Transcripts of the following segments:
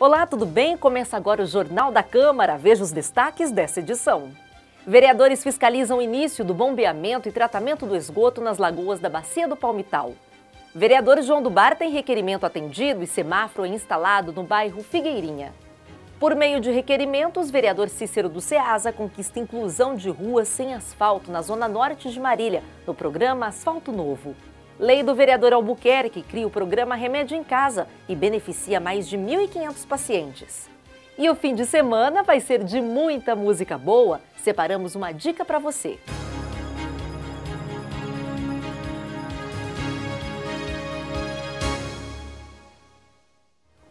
Olá, tudo bem? Começa agora o Jornal da Câmara. Veja os destaques dessa edição. Vereadores fiscalizam o início do bombeamento e tratamento do esgoto nas lagoas da Bacia do Palmital. Vereador João do Bar tem requerimento atendido e semáforo é instalado no bairro Figueirinha. Por meio de requerimentos, vereador Cícero do Ceasa conquista inclusão de ruas sem asfalto na zona norte de Marília, no programa Asfalto Novo. Lei do vereador Albuquerque cria o programa Remédio em Casa e beneficia mais de 1.500 pacientes. E o fim de semana vai ser de muita música boa. Separamos uma dica para você.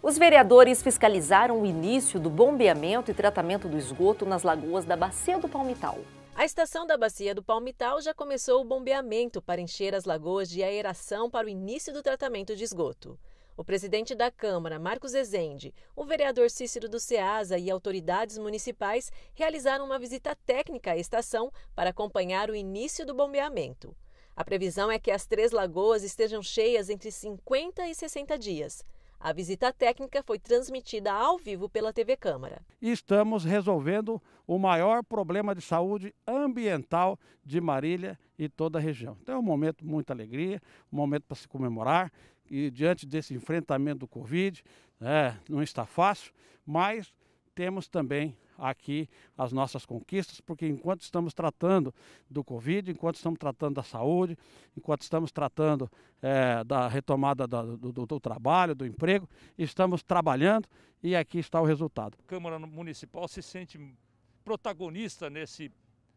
Os vereadores fiscalizaram o início do bombeamento e tratamento do esgoto nas lagoas da Bacia do Palmital. A estação da Bacia do Palmital já começou o bombeamento para encher as lagoas de aeração para o início do tratamento de esgoto. O presidente da Câmara, Marcos Ezende, o vereador Cícero do Ceasa e autoridades municipais realizaram uma visita técnica à estação para acompanhar o início do bombeamento. A previsão é que as três lagoas estejam cheias entre 50 e 60 dias. A visita técnica foi transmitida ao vivo pela TV Câmara. Estamos resolvendo o maior problema de saúde ambiental de Marília e toda a região. Então é um momento de muita alegria, um momento para se comemorar e diante desse enfrentamento do Covid, é, não está fácil, mas temos também aqui as nossas conquistas, porque enquanto estamos tratando do Covid, enquanto estamos tratando da saúde, enquanto estamos tratando é, da retomada da, do, do, do trabalho, do emprego, estamos trabalhando e aqui está o resultado. A Câmara Municipal se sente protagonista nesse,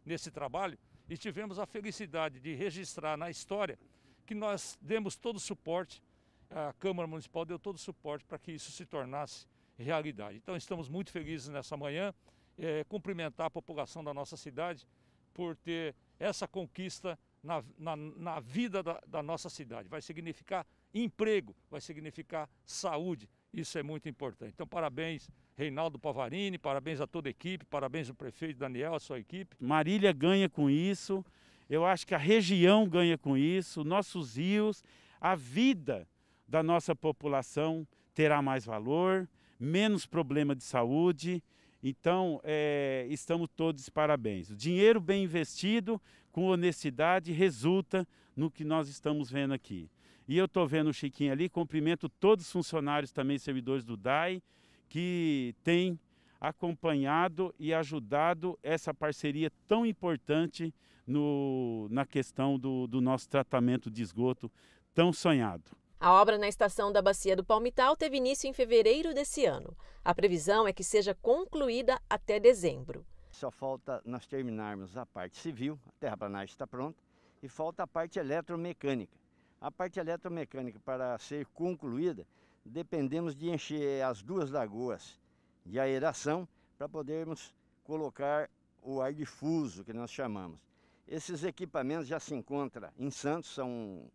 nesse trabalho e tivemos a felicidade de registrar na história que nós demos todo o suporte, a Câmara Municipal deu todo o suporte para que isso se tornasse realidade. Então estamos muito felizes nessa manhã, é, cumprimentar a população da nossa cidade por ter essa conquista na, na, na vida da, da nossa cidade. Vai significar emprego, vai significar saúde, isso é muito importante. Então, parabéns, Reinaldo Pavarini, parabéns a toda a equipe, parabéns ao prefeito Daniel, a sua equipe. Marília ganha com isso, eu acho que a região ganha com isso, nossos rios, a vida da nossa população terá mais valor menos problema de saúde. Então, é, estamos todos parabéns. O dinheiro bem investido, com honestidade, resulta no que nós estamos vendo aqui. E eu estou vendo o Chiquinho ali, cumprimento todos os funcionários também, servidores do DAI, que têm acompanhado e ajudado essa parceria tão importante no, na questão do, do nosso tratamento de esgoto tão sonhado. A obra na estação da Bacia do Palmital teve início em fevereiro desse ano. A previsão é que seja concluída até dezembro. Só falta nós terminarmos a parte civil, a terraplanagem está pronta, e falta a parte eletromecânica. A parte eletromecânica, para ser concluída, dependemos de encher as duas lagoas de aeração para podermos colocar o ar difuso, que nós chamamos. Esses equipamentos já se encontram em Santos, são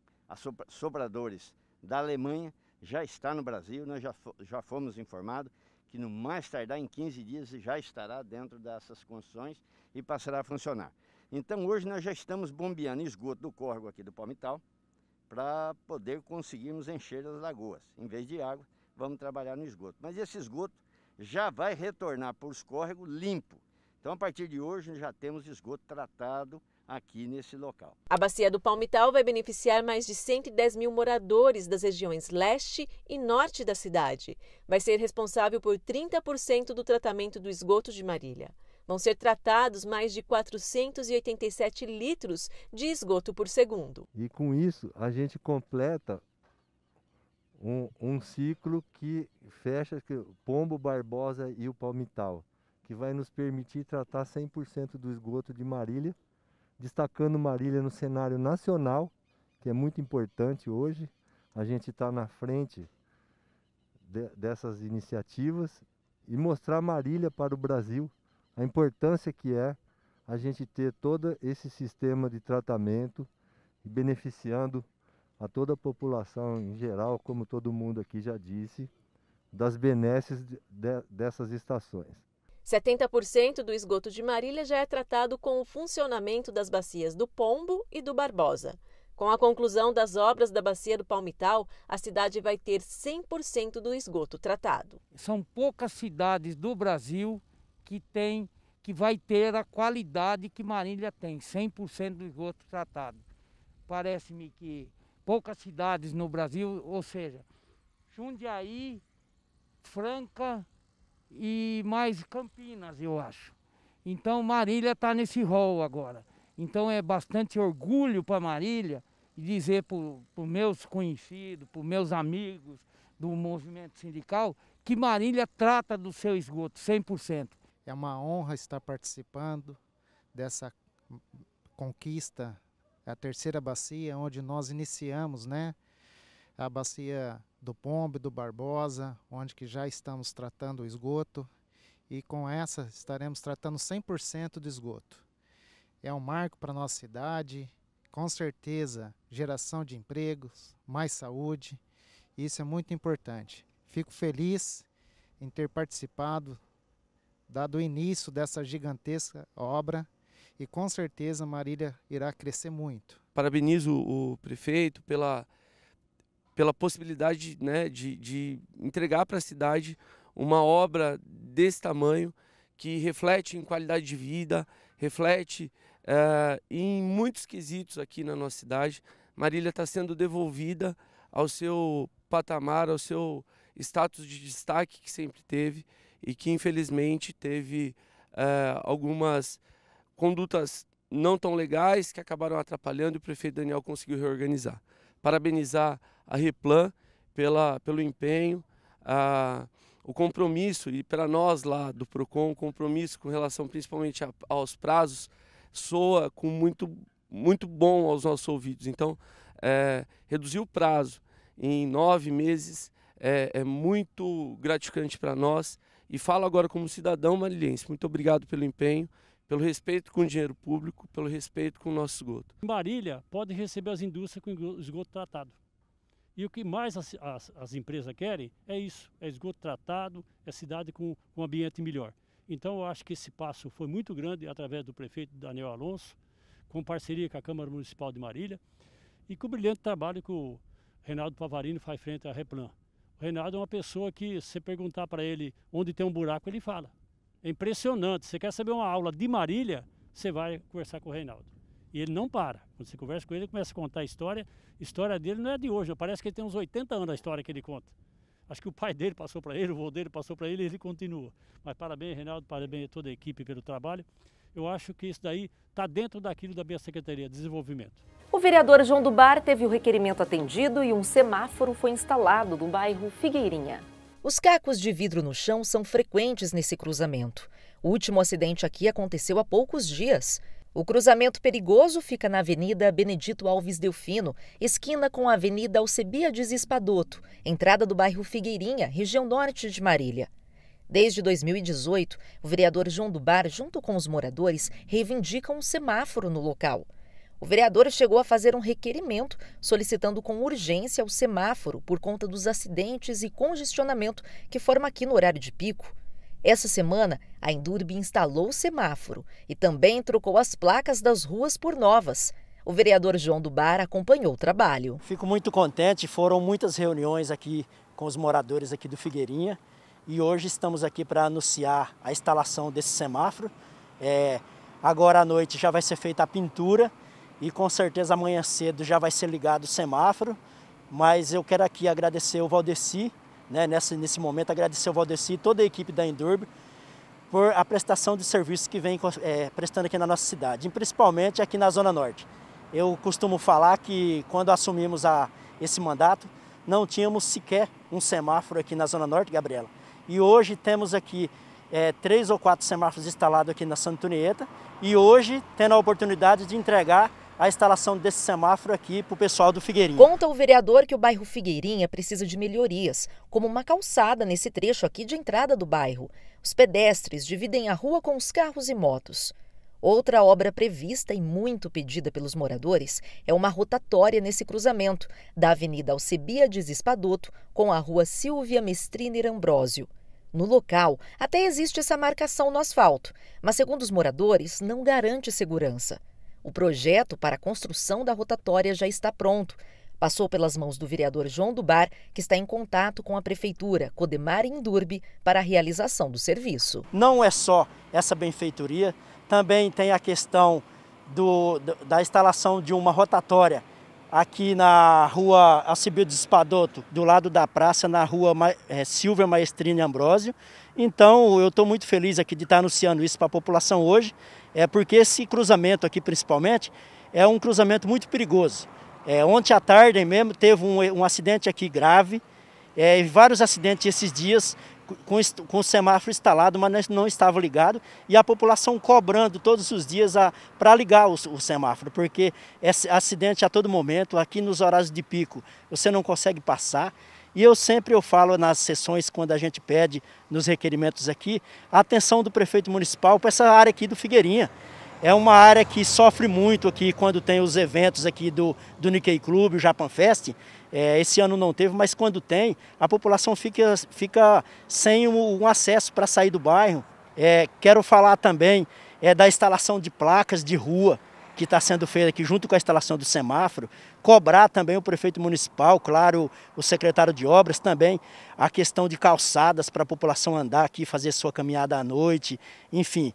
sopradores da Alemanha já está no Brasil. Nós já, já fomos informados que no mais tardar em 15 dias já estará dentro dessas construções e passará a funcionar. Então hoje nós já estamos bombeando esgoto do córrego aqui do Palmital para poder conseguirmos encher as lagoas. Em vez de água, vamos trabalhar no esgoto. Mas esse esgoto já vai retornar para os córregos limpo. Então, a partir de hoje, já temos esgoto tratado aqui nesse local. A bacia do Palmital vai beneficiar mais de 110 mil moradores das regiões leste e norte da cidade. Vai ser responsável por 30% do tratamento do esgoto de Marília. Vão ser tratados mais de 487 litros de esgoto por segundo. E com isso, a gente completa um, um ciclo que fecha Pombo Barbosa e o Palmital que vai nos permitir tratar 100% do esgoto de Marília, destacando Marília no cenário nacional, que é muito importante hoje. A gente está na frente de, dessas iniciativas e mostrar Marília para o Brasil, a importância que é a gente ter todo esse sistema de tratamento beneficiando a toda a população em geral, como todo mundo aqui já disse, das benesses de, de, dessas estações. 70% do esgoto de Marília já é tratado com o funcionamento das bacias do Pombo e do Barbosa. Com a conclusão das obras da bacia do Palmital, a cidade vai ter 100% do esgoto tratado. São poucas cidades do Brasil que tem que vai ter a qualidade que Marília tem, 100% do esgoto tratado. Parece-me que poucas cidades no Brasil, ou seja, Jundiaí, Franca, e mais Campinas, eu acho. Então Marília está nesse rol agora. Então é bastante orgulho para Marília e dizer para os meus conhecidos, para os meus amigos do movimento sindical, que Marília trata do seu esgoto 100%. É uma honra estar participando dessa conquista, é a terceira bacia, onde nós iniciamos né, a bacia do Pombe, do Barbosa, onde que já estamos tratando o esgoto e com essa estaremos tratando 100% do esgoto. É um marco para a nossa cidade, com certeza geração de empregos, mais saúde, isso é muito importante. Fico feliz em ter participado dado início dessa gigantesca obra e com certeza Marília irá crescer muito. Parabenizo o prefeito pela pela possibilidade né, de, de entregar para a cidade uma obra desse tamanho que reflete em qualidade de vida, reflete é, em muitos quesitos aqui na nossa cidade. Marília está sendo devolvida ao seu patamar, ao seu status de destaque que sempre teve e que infelizmente teve é, algumas condutas não tão legais que acabaram atrapalhando e o prefeito Daniel conseguiu reorganizar parabenizar a Replan pela, pelo empenho, a, o compromisso, e para nós lá do PROCON, o compromisso com relação principalmente a, aos prazos, soa com muito, muito bom aos nossos ouvidos. Então, é, reduzir o prazo em nove meses é, é muito gratificante para nós. E falo agora como cidadão marilhense, muito obrigado pelo empenho pelo respeito com o dinheiro público, pelo respeito com o nosso esgoto. Marília, pode receber as indústrias com esgoto tratado. E o que mais as, as, as empresas querem é isso, é esgoto tratado, é cidade com um ambiente melhor. Então eu acho que esse passo foi muito grande através do prefeito Daniel Alonso, com parceria com a Câmara Municipal de Marília e com o brilhante trabalho que o Renaldo Pavarino faz frente à Replan. O Renaldo é uma pessoa que, se perguntar para ele onde tem um buraco, ele fala. É impressionante. Você quer saber uma aula de Marília, você vai conversar com o Reinaldo. E ele não para. Quando você conversa com ele, ele começa a contar a história. A história dele não é de hoje, parece que ele tem uns 80 anos a história que ele conta. Acho que o pai dele passou para ele, o avô dele passou para ele e ele continua. Mas parabéns, Reinaldo, parabéns a toda a equipe pelo trabalho. Eu acho que isso daí está dentro daquilo da minha Secretaria de Desenvolvimento. O vereador João Dubar teve o requerimento atendido e um semáforo foi instalado no bairro Figueirinha. Os cacos de vidro no chão são frequentes nesse cruzamento. O último acidente aqui aconteceu há poucos dias. O cruzamento perigoso fica na Avenida Benedito Alves Delfino, esquina com a Avenida Alcebiades Espadoto, entrada do bairro Figueirinha, região norte de Marília. Desde 2018, o vereador João do Bar, junto com os moradores, reivindicam um semáforo no local. O vereador chegou a fazer um requerimento solicitando com urgência o semáforo por conta dos acidentes e congestionamento que forma aqui no horário de pico. Essa semana, a Endurbe instalou o semáforo e também trocou as placas das ruas por novas. O vereador João do Bar acompanhou o trabalho. Fico muito contente, foram muitas reuniões aqui com os moradores aqui do Figueirinha e hoje estamos aqui para anunciar a instalação desse semáforo. É, agora à noite já vai ser feita a pintura e com certeza amanhã cedo já vai ser ligado o semáforo. Mas eu quero aqui agradecer o Valdeci, né, nesse, nesse momento, agradecer o Valdeci e toda a equipe da Endurb por a prestação de serviços que vem é, prestando aqui na nossa cidade, e principalmente aqui na Zona Norte. Eu costumo falar que quando assumimos a, esse mandato, não tínhamos sequer um semáforo aqui na Zona Norte, Gabriela. E hoje temos aqui é, três ou quatro semáforos instalados aqui na Santa Tunieta, e hoje tendo a oportunidade de entregar a instalação desse semáforo aqui para o pessoal do Figueirinha. Conta o vereador que o bairro Figueirinha precisa de melhorias, como uma calçada nesse trecho aqui de entrada do bairro. Os pedestres dividem a rua com os carros e motos. Outra obra prevista e muito pedida pelos moradores é uma rotatória nesse cruzamento, da Avenida Alcebiades Espadoto com a Rua Silvia Mestriner Ambrósio. No local, até existe essa marcação no asfalto, mas segundo os moradores, não garante segurança. O projeto para a construção da rotatória já está pronto. Passou pelas mãos do vereador João Dubar, que está em contato com a prefeitura, Codemar e Indurbe, para a realização do serviço. Não é só essa benfeitoria, também tem a questão do, da instalação de uma rotatória aqui na rua Alcibiades Espadoto, do lado da praça, na rua é, Silvia Maestrine Ambrósio. Então, eu estou muito feliz aqui de estar anunciando isso para a população hoje é porque esse cruzamento aqui, principalmente, é um cruzamento muito perigoso. É, ontem à tarde mesmo teve um, um acidente aqui grave, é, vários acidentes esses dias com, com o semáforo instalado, mas não estava ligado, e a população cobrando todos os dias para ligar o, o, semáforo, porque é acidente a todo momento, aqui nos horários de pico você não consegue passar. E eu sempre eu falo nas sessões, quando a gente pede nos requerimentos aqui, a atenção do prefeito municipal para essa área aqui do Figueirinha. É uma área que sofre muito aqui quando tem os eventos aqui do, do Nikkei Club, o Japan Fest. É, esse ano não teve, mas quando tem, a população fica, fica sem um, um acesso para sair do bairro. É, quero falar também é, da instalação de placas de rua que está sendo feita aqui junto com a instalação do semáforo cobrar também o prefeito municipal, claro, o secretário de obras também, a questão de calçadas para a população andar aqui, fazer sua caminhada à noite, enfim,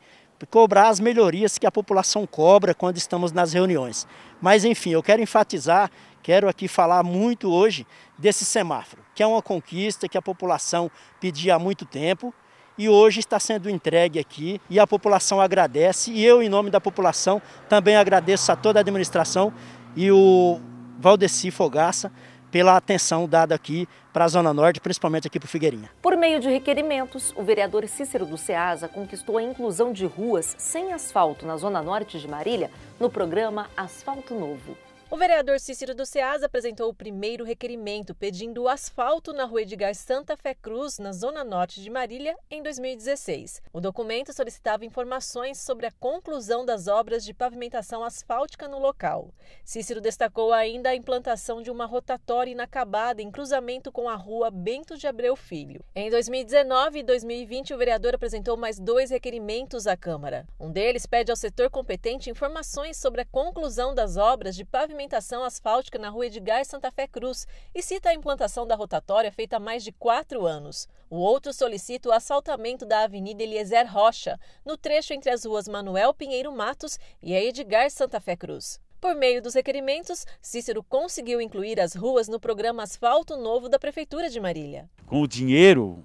cobrar as melhorias que a população cobra quando estamos nas reuniões. Mas enfim, eu quero enfatizar, quero aqui falar muito hoje desse semáforo, que é uma conquista que a população pedia há muito tempo, e hoje está sendo entregue aqui e a população agradece e eu, em nome da população, também agradeço a toda a administração e o Valdeci Fogaça, pela atenção dada aqui para a Zona Norte, principalmente aqui para Figueirinha. Por meio de requerimentos, o vereador Cícero do Ceasa conquistou a inclusão de ruas sem asfalto na Zona Norte de Marília no programa Asfalto Novo. O vereador Cícero do SEAS apresentou o primeiro requerimento pedindo o asfalto na rua Edgar Santa Fé Cruz, na zona norte de Marília, em 2016. O documento solicitava informações sobre a conclusão das obras de pavimentação asfáltica no local. Cícero destacou ainda a implantação de uma rotatória inacabada em cruzamento com a rua Bento de Abreu Filho. Em 2019 e 2020, o vereador apresentou mais dois requerimentos à Câmara. Um deles pede ao setor competente informações sobre a conclusão das obras de pavimentação pavimentação asfáltica na rua Edgar Santa Fé Cruz e cita a implantação da rotatória feita há mais de quatro anos. O outro solicita o asfaltamento da Avenida Eliezer Rocha, no trecho entre as ruas Manuel Pinheiro Matos e a Edgar Santa Fé Cruz. Por meio dos requerimentos, Cícero conseguiu incluir as ruas no programa Asfalto Novo da Prefeitura de Marília. Com o dinheiro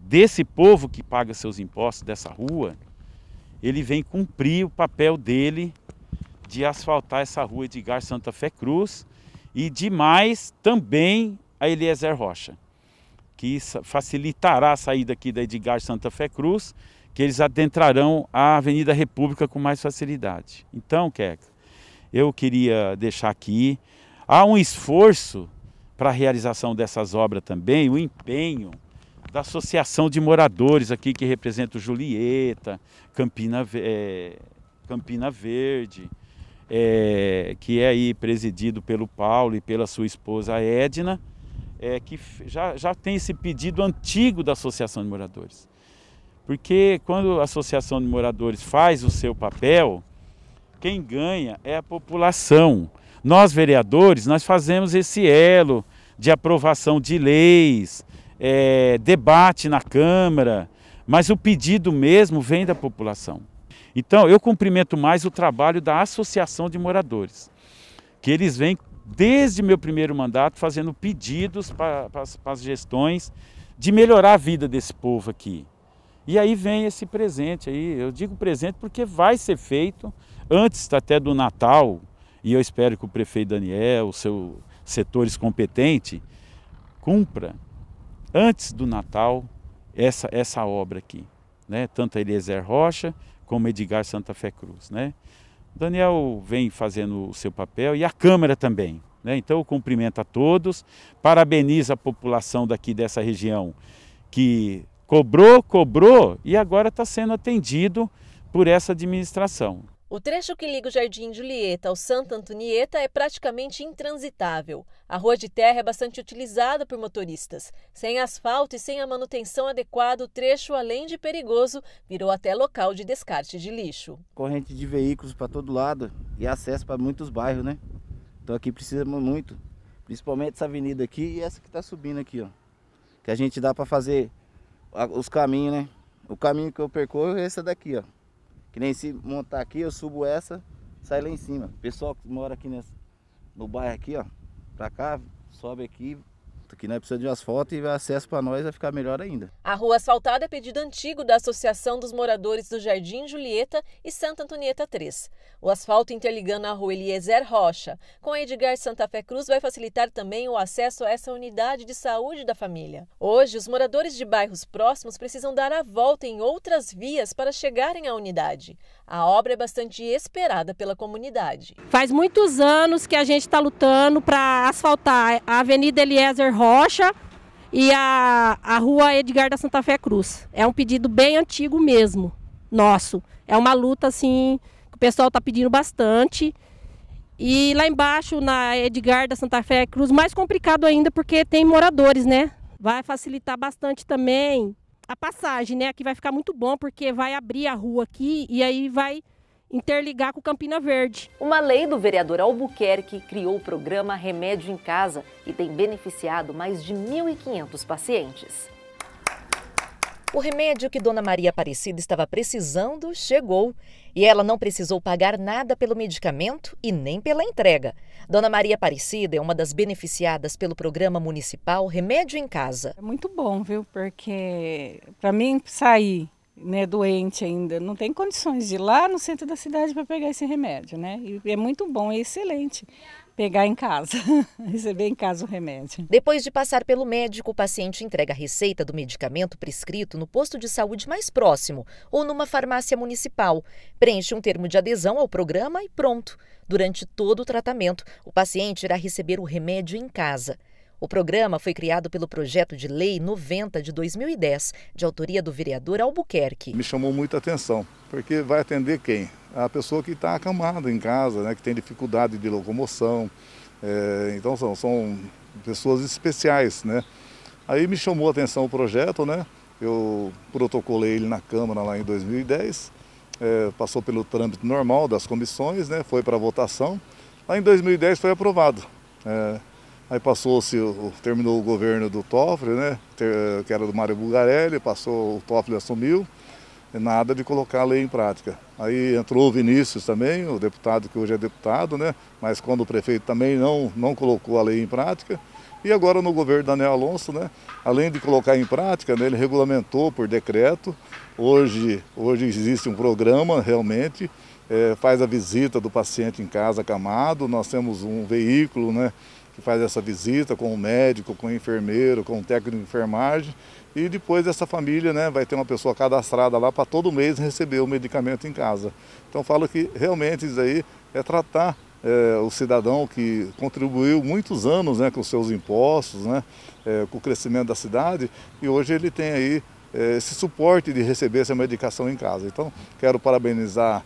desse povo que paga seus impostos dessa rua, ele vem cumprir o papel dele de asfaltar essa rua Edgar Santa Fé Cruz e demais também a Eliezer Rocha, que facilitará a saída aqui da Edgar Santa Fé Cruz, que eles adentrarão a Avenida República com mais facilidade. Então, Keca, eu queria deixar aqui, há um esforço para a realização dessas obras também, o empenho da associação de moradores aqui que representa o Julieta, Campina, é, Campina Verde, é, que é aí presidido pelo Paulo e pela sua esposa Edna, é, que já, já tem esse pedido antigo da Associação de Moradores. Porque quando a Associação de Moradores faz o seu papel, quem ganha é a população. Nós, vereadores, nós fazemos esse elo de aprovação de leis, é, debate na Câmara, mas o pedido mesmo vem da população. Então, eu cumprimento mais o trabalho da Associação de Moradores, que eles vêm desde meu primeiro mandato fazendo pedidos para, as gestões de melhorar a vida desse povo aqui. E aí vem esse presente aí, eu digo presente porque vai ser feito antes até do Natal, e eu espero que o prefeito Daniel, os seus setores competentes, cumpra antes do Natal essa, essa obra aqui. Né? Tanto a Eliezer Rocha como Edgar Santa Fé Cruz. Né? O Daniel vem fazendo o seu papel e a Câmara também. Né? Então eu cumprimento a todos, parabenizo a população daqui dessa região que cobrou, cobrou e agora está sendo atendido por essa administração. O trecho que liga o Jardim Julieta ao Santa Antonieta é praticamente intransitável. A rua de terra é bastante utilizada por motoristas. Sem asfalto e sem a manutenção adequada, o trecho, além de perigoso, virou até local de descarte de lixo. Corrente de veículos para todo lado e acesso para muitos bairros, né? Então aqui precisamos muito, principalmente essa avenida aqui e essa que está subindo aqui, ó. Que a gente dá para fazer os caminhos, né? O caminho que eu percorro é esse daqui, ó. Que nem se montar aqui, eu subo essa, sai lá em cima. Pessoal que mora aqui no bairro aqui, ó, pra cá, sobe aqui, que é precisa de asfalto e acesso para nós vai ficar melhor ainda. A rua asfaltada é pedido antigo da Associação dos Moradores do Jardim Julieta e Santa Antonieta 3. O asfalto interligando a rua Eliezer Rocha com a Edgar Santa Fé Cruz vai facilitar também o acesso a essa unidade de saúde da família. Hoje, os moradores de bairros próximos precisam dar a volta em outras vias para chegarem à unidade. A obra é bastante esperada pela comunidade. Faz muitos anos que a gente está lutando para asfaltar a Avenida Eliezer Rocha e a, a Rua Edgar da Santa Fé Cruz. É um pedido bem antigo mesmo, nosso. É uma luta assim que o pessoal está pedindo bastante. E lá embaixo, na Edgar da Santa Fé Cruz, mais complicado ainda porque tem moradores, né? Vai facilitar bastante também a passagem, né? Aqui vai ficar muito bom porque vai abrir a rua aqui e aí vai interligar com Campina Verde. Uma lei do vereador Albuquerque criou o programa Remédio em Casa e tem beneficiado mais de 1.500 pacientes. O remédio que Dona Maria Aparecida estava precisando chegou e ela não precisou pagar nada pelo medicamento e nem pela entrega. Dona Maria Aparecida é uma das beneficiadas pelo programa municipal Remédio em Casa. É muito bom, viu? Porque para mim sair né, doente ainda, não tem condições de ir lá no centro da cidade para pegar esse remédio, né? E é muito bom, é excelente pegar em casa, receber em casa o remédio. Depois de passar pelo médico, o paciente entrega a receita do medicamento prescrito no posto de saúde mais próximo ou numa farmácia municipal. Preenche um termo de adesão ao programa e pronto. Durante todo o tratamento, o paciente irá receber o remédio em casa. O programa foi criado pelo projeto de lei 90 de 2010, de autoria do vereador Albuquerque. Me chamou muita atenção, porque vai atender quem? A pessoa que está acamada em casa, né, que tem dificuldade de locomoção. É, então são, são pessoas especiais, né? Aí me chamou a atenção o projeto, né? Eu protocolei ele na Câmara lá em 2010, é, passou pelo trâmite normal das comissões, né? Foi para votação. Lá em 2010 foi aprovado. É, Aí passou-se, terminou o governo do Toffoli, né, que era do Mário Bugarelli, passou, o Toffoli assumiu, nada de colocar a lei em prática. Aí entrou o Vinícius também, o deputado que hoje é deputado, né, mas quando o prefeito também não, não colocou a lei em prática. E agora no governo Daniel Alonso, né, além de colocar em prática, né, ele regulamentou por decreto. Hoje, hoje existe um programa realmente é, faz a visita do paciente em casa acamado. Nós temos um veículo né, que faz essa visita com o médico, com o enfermeiro, com o técnico de enfermagem. E depois essa família né, vai ter uma pessoa cadastrada lá para todo mês receber o medicamento em casa. Então falo que realmente isso aí é tratar é, o cidadão que contribuiu muitos anos né, com os seus impostos, né, é, com o crescimento da cidade, e hoje ele tem aí é, esse suporte de receber essa medicação em casa. Então quero parabenizar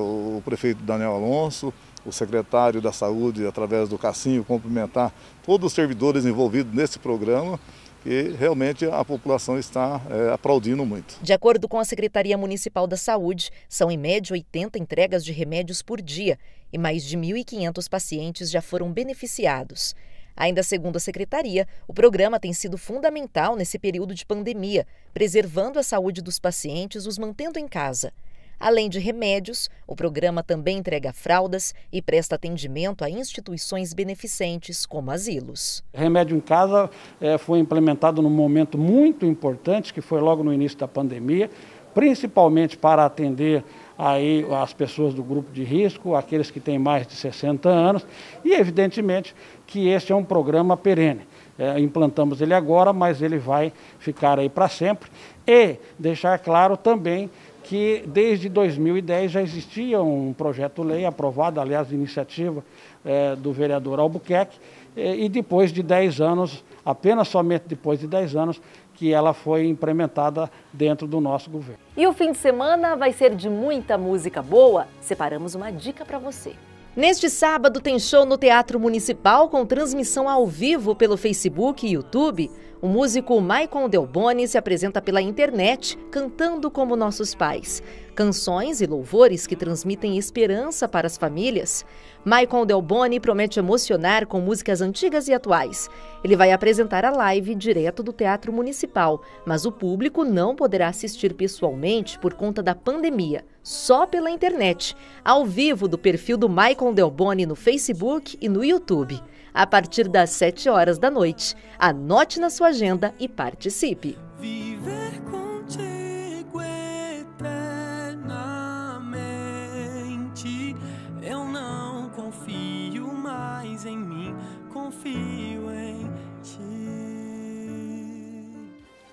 o prefeito Daniel Alonso, o secretário da Saúde, através do Cassinho, cumprimentar todos os servidores envolvidos nesse programa e realmente a população está é, aplaudindo muito. De acordo com a Secretaria Municipal da Saúde, são em média 80 entregas de remédios por dia e mais de 1.500 pacientes já foram beneficiados. Ainda segundo a secretaria, o programa tem sido fundamental nesse período de pandemia, preservando a saúde dos pacientes, os mantendo em casa. Além de remédios, o programa também entrega fraldas e presta atendimento a instituições beneficentes, como asilos. Remédio em casa eh, foi implementado num momento muito importante, que foi logo no início da pandemia, principalmente para atender aí as pessoas do grupo de risco, aqueles que têm mais de 60 anos, e evidentemente que este é um programa perene. É, implantamos ele agora, mas ele vai ficar aí para sempre. E deixar claro também que desde 2010 já existia um projeto-lei aprovado, aliás, iniciativa eh, do vereador Albuquerque, eh, e depois de 10 anos, apenas somente depois de 10 anos, que ela foi implementada dentro do nosso governo. E o fim de semana vai ser de muita música boa? Separamos uma dica para você. Neste sábado tem show no Teatro Municipal com transmissão ao vivo pelo Facebook e YouTube o músico Maicon Delboni se apresenta pela internet cantando como nossos pais. Canções e louvores que transmitem esperança para as famílias. Maicon Delboni promete emocionar com músicas antigas e atuais. Ele vai apresentar a live direto do Teatro Municipal, mas o público não poderá assistir pessoalmente por conta da pandemia, só pela internet, ao vivo do perfil do Maicon Delboni no Facebook e no YouTube, a partir das 7 horas da noite. Anote na sua agenda e participe. Viver com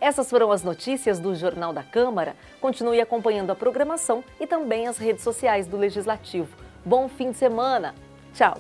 Essas foram as notícias do Jornal da Câmara. Continue acompanhando a programação e também as redes sociais do Legislativo. Bom fim de semana! Tchau!